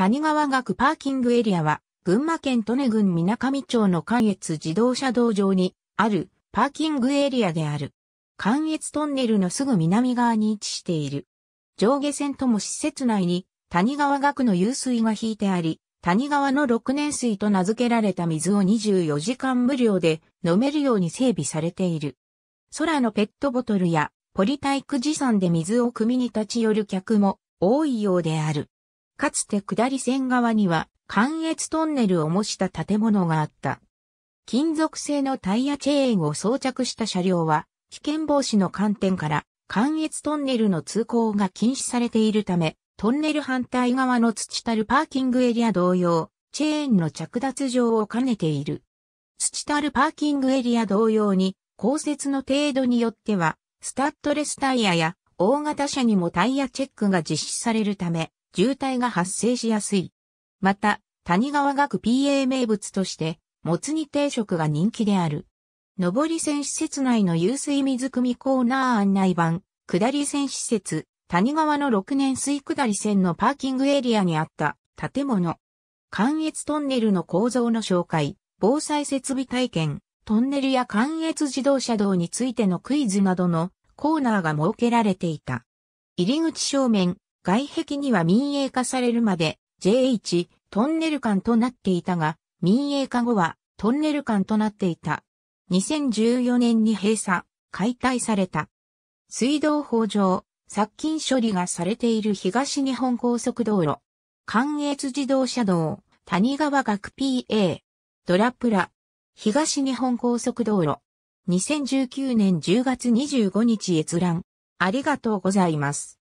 谷川学パーキングエリアは、群馬県利根郡水上町の関越自動車道上にあるパーキングエリアである。関越トンネルのすぐ南側に位置している。上下線とも施設内に谷川学の湧水が引いてあり、谷川の六年水と名付けられた水を24時間無料で飲めるように整備されている。空のペットボトルやポリタイク持参で水を汲みに立ち寄る客も多いようである。かつて下り線側には関越トンネルを模した建物があった。金属製のタイヤチェーンを装着した車両は、危険防止の観点から、関越トンネルの通行が禁止されているため、トンネル反対側の土たるパーキングエリア同様、チェーンの着脱場を兼ねている。土たるパーキングエリア同様に、降雪の程度によっては、スタッドレスタイヤや大型車にもタイヤチェックが実施されるため、渋滞が発生しやすい。また、谷川学 PA 名物として、もつ煮定食が人気である。上り線施設内の湧水水汲みコーナー案内板、下り線施設、谷川の6年水下り線のパーキングエリアにあった建物。関越トンネルの構造の紹介、防災設備体験、トンネルや関越自動車道についてのクイズなどのコーナーが設けられていた。入り口正面、外壁には民営化されるまで JH トンネル間となっていたが、民営化後はトンネル間となっていた。2014年に閉鎖、解体された。水道法上、殺菌処理がされている東日本高速道路、関越自動車道、谷川学 PA、ドラプラ、東日本高速道路、2019年10月25日閲覧。ありがとうございます。